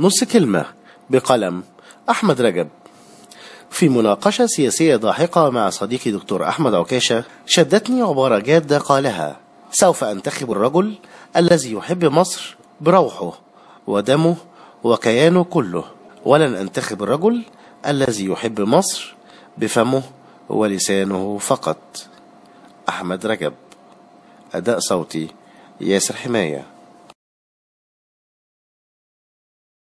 نص كلمة بقلم أحمد رجب في مناقشة سياسية ضاحقة مع صديقي دكتور أحمد عكاشة شدتني عبارة جادة قالها سوف أنتخب الرجل الذي يحب مصر بروحه ودمه وكيانه كله ولن أنتخب الرجل الذي يحب مصر بفمه ولسانه فقط أحمد رجب أداء صوتي ياسر حماية